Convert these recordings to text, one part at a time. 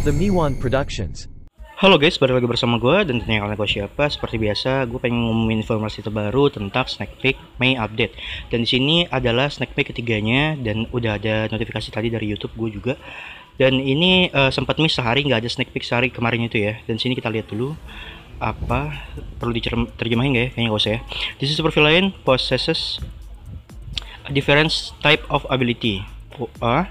The Miwan Productions. Halo guys, balik lagi bersama gue dan tentunya kalian gue siapa. Seperti biasa, gue pengen ngumumin informasi terbaru tentang Snack Peek May Update. Dan di sini adalah Snack Peek ketiganya dan udah ada notifikasi tadi dari YouTube gue juga. Dan ini uh, sempat miss sehari nggak ada Snack Peek sehari kemarin itu ya. Dan sini kita lihat dulu apa perlu diterjemahin nggak ya? Kayaknya gak usah ya. This is super villain possesses a different type of ability. Uh,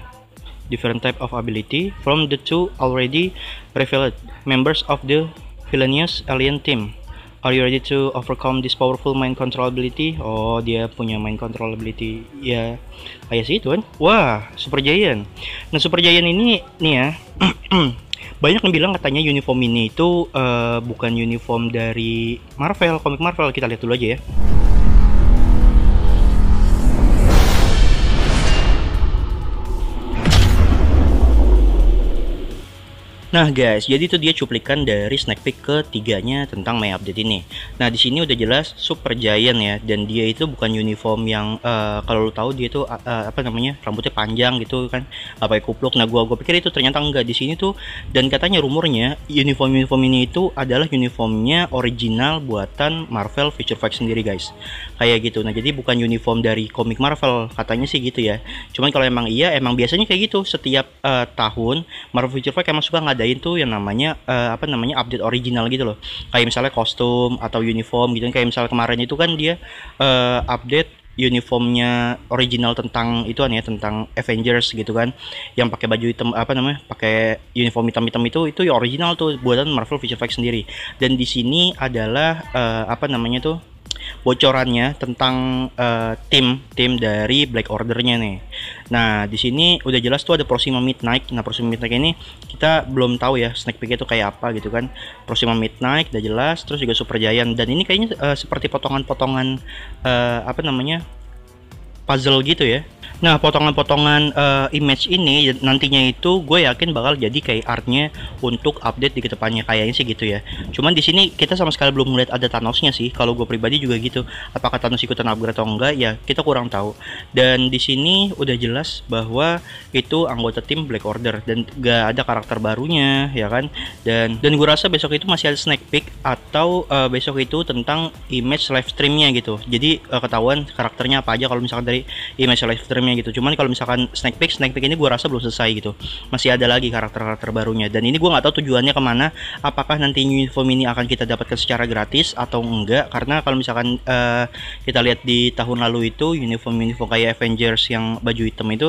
different type of ability from the two already revealed members of the villainous alien team. Are you ready to overcome this powerful mind control ability? Oh, dia punya mind control ability. Ya, kayak sih itu kan. Wah, Super Giant. Nah, Super Giant ini nih ya. banyak yang bilang katanya uniform ini itu uh, bukan uniform dari Marvel, komik Marvel. Kita lihat dulu aja ya. Nah guys, jadi itu dia cuplikan dari snack peek ketiganya tentang May update ini. Nah di sini udah jelas Super Giant ya, dan dia itu bukan uniform yang uh, kalau lo tahu dia itu uh, apa namanya rambutnya panjang gitu kan, apa kupluk. Nah gua gua pikir itu ternyata enggak di sini tuh, dan katanya rumornya uniform uniform ini itu adalah uniformnya original buatan Marvel Future Fight sendiri guys, kayak gitu. Nah jadi bukan uniform dari komik Marvel katanya sih gitu ya. Cuman kalau emang iya, emang biasanya kayak gitu setiap uh, tahun Marvel Future Fight emang suka nggak ngadain tuh yang namanya uh, apa namanya update original gitu loh kayak misalnya kostum atau uniform gitu kayak misalnya kemarin itu kan dia uh, update uniformnya original tentang itu kan ya tentang Avengers gitu kan yang pakai baju hitam apa namanya pakai uniform hitam hitam itu itu ya original tuh buatan Marvel Visual Effects sendiri dan di sini adalah uh, apa namanya tuh bocorannya tentang uh, tim tim dari Black Ordernya nih Nah, di sini udah jelas tuh ada Proxima Midnight. Nah, Proxima Midnight ini kita belum tahu ya snack peeknya itu kayak apa gitu kan. Proxima Midnight udah jelas, terus juga Super Giant dan ini kayaknya uh, seperti potongan-potongan uh, apa namanya? puzzle gitu ya Nah, potongan-potongan uh, image ini ya, nantinya itu gue yakin bakal jadi kayak artnya untuk update di kedepannya kayaknya sih gitu ya. Cuman di sini kita sama sekali belum melihat ada Thanosnya sih. Kalau gue pribadi juga gitu. Apakah Thanos ikutan upgrade atau enggak? Ya kita kurang tahu. Dan di sini udah jelas bahwa itu anggota tim Black Order dan gak ada karakter barunya, ya kan? Dan dan gue rasa besok itu masih ada snack peek atau uh, besok itu tentang image live streamnya gitu. Jadi uh, ketahuan karakternya apa aja kalau misalkan dari image live streamnya gitu cuman kalau misalkan snack Pick snack Pick ini gue rasa belum selesai gitu masih ada lagi karakter-karakter barunya dan ini gue nggak tahu tujuannya kemana apakah nanti uniform ini akan kita dapatkan secara gratis atau enggak karena kalau misalkan uh, kita lihat di tahun lalu itu uniform uniform kayak Avengers yang baju hitam itu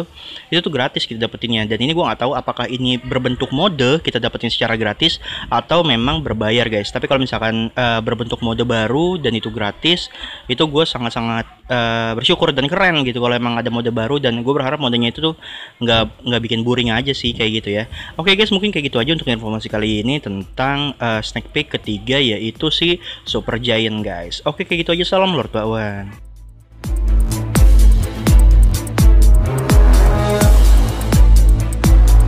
itu tuh gratis kita dapetinnya dan ini gue nggak tahu apakah ini berbentuk mode kita dapetin secara gratis atau memang berbayar guys tapi kalau misalkan uh, berbentuk mode baru dan itu gratis itu gue sangat-sangat uh, bersyukur dan keren gitu kalau emang ada mode baru baru dan gue berharap modenya itu tuh nggak nggak bikin boring aja sih kayak gitu ya oke okay, guys mungkin kayak gitu aja untuk informasi kali ini tentang uh, eh, snack peek ketiga yaitu si super giant guys oke okay, kayak gitu aja salam lord bawan